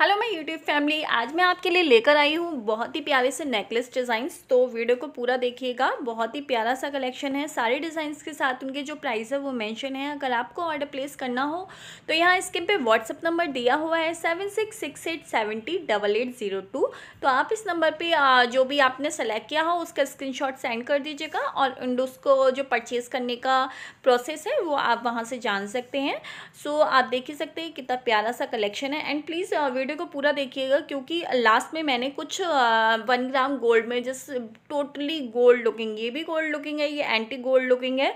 hello मैं YouTube family आज मैं आपके लिए लेकर आई हूँ बहुत ही प्यारे से नेकलेस डिज़ाइंस तो वीडियो को पूरा देखिएगा बहुत ही प्यारा सा कलेक्शन है सारे डिज़ाइंस के साथ उनके जो प्राइस है वो मेंशन है अगर आपको ऑर्डर प्लेस करना हो तो यहाँ स्क्रीन पे व्हाट्सअप नंबर दिया हुआ है seven six six eight double eight zero two तो आप इस नंबर पर जो भी आपने सेलेक्ट किया हो उसका स्क्रीन सेंड कर दीजिएगा और उसको जो परचेज़ करने का प्रोसेस है वो आप वहाँ से जान सकते हैं सो आप देख ही सकते हैं कितना प्यारा सा कलेक्शन है एंड प्लीज़ वीडियो को पूरा देखिएगा क्योंकि लास्ट में मैंने कुछ वन ग्राम गोल्ड में जिस टोटली गोल्ड लुकिंग ये भी गोल्ड लुकिंग है ये एंटी गोल्ड लुकिंग है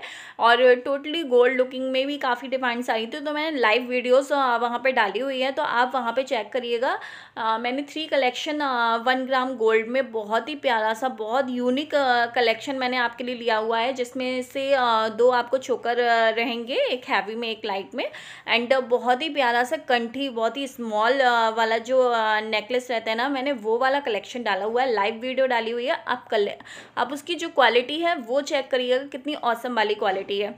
और टोटली गोल्ड लुकिंग में भी काफ़ी डिमांड्स आई थी तो मैंने लाइव वीडियोस वहाँ पे डाली हुई है तो आप वहाँ पे चेक करिएगा मैंने three collection one gram gold में बहुत ही प्यारा सा बहुत यूनिक कलेक्शन मैंने आपके लिए लिया हुआ है जिसमें से दो आपको छोकर रहेंगे एक हैवी में एक लाइट में एंड बहुत ही प्यारा सा कंठी बहुत ही स्मॉल वाला जो नेकलेस रहता है ना मैंने वो वाला कलेक्शन डाला हुआ है लाइव वीडियो डाली हुई है आप कल आप उसकी जो क्वालिटी है वो चेक करिएगा कितनी औसम वाली क्वालिटी है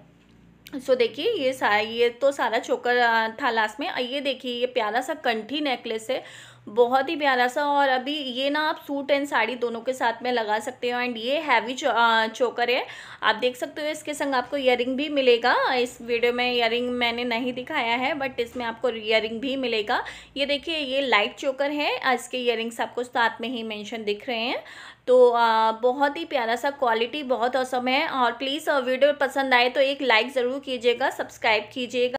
सो so, देखिए ये सारा ये तो सारा चोकर था लास्ट में ये देखिए ये प्यारा सा कंठी नेकलेस है बहुत ही प्यारा सा और अभी ये ना आप सूट एंड साड़ी दोनों के साथ में लगा सकते हो एंड ये हैवी चो, चोकर है आप देख सकते हो इसके संग आपको ईयरिंग भी मिलेगा इस वीडियो में इयरिंग मैंने नहीं दिखाया है बट इसमें आपको ईयरिंग भी मिलेगा ये देखिए ये लाइट चोकर है इसके रिंग्स आपको साथ में ही मैंशन दिख रहे हैं तो आ, बहुत ही प्यारा सा क्वालिटी बहुत असम है और प्लीज़ वीडियो पसंद आए तो एक लाइक ज़रूर कीजिएगा सब्सक्राइब कीजिएगा